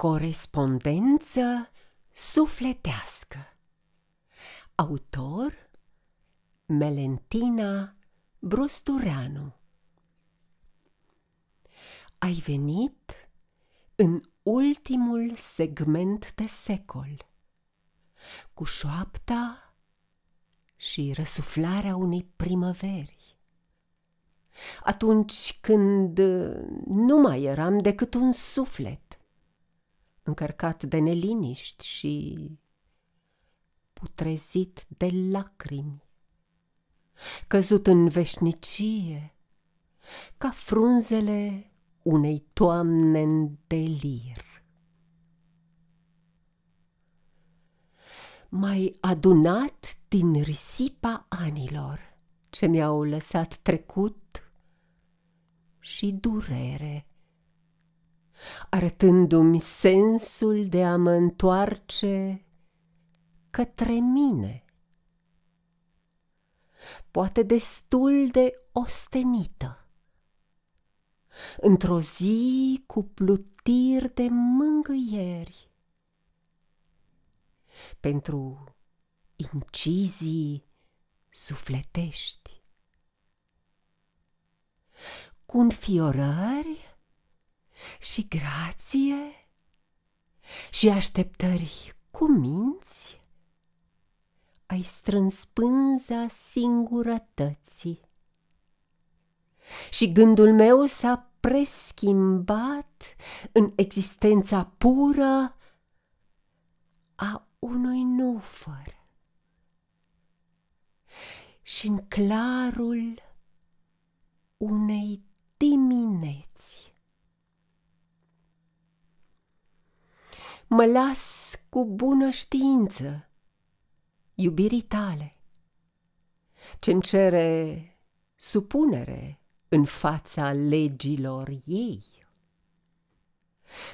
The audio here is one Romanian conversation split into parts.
Corespondență sufletească Autor Melentina Brustureanu Ai venit în ultimul segment de secol cu șoapta și răsuflarea unei primăveri. Atunci când nu mai eram decât un suflet, încărcat de neliniști și putrezit de lacrimi, căzut în veșnicie, ca frunzele unei toamne în delir. Mai adunat din risipa anilor ce mi-au lăsat trecut și durere arătându-mi sensul de a mă întoarce către mine. Poate destul de ostenită. Într-o zi cu plutiri de mângâieri. Pentru incizii sufletești. Cu înfiorări și grație și așteptări cu minți, ai strâns pânza singurătății. Și gândul meu s-a preschimbat în existența pură a unui nufăr Și în clarul mă las cu bună știință iubirii tale, ce-mi cere supunere în fața legilor ei.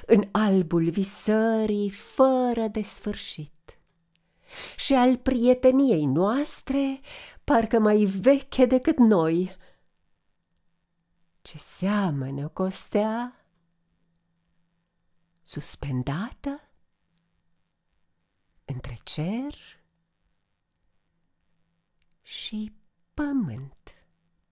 În albul visării fără de sfârșit și al prieteniei noastre, parcă mai veche decât noi. Ce seamănă costea? Suspendată? între cer și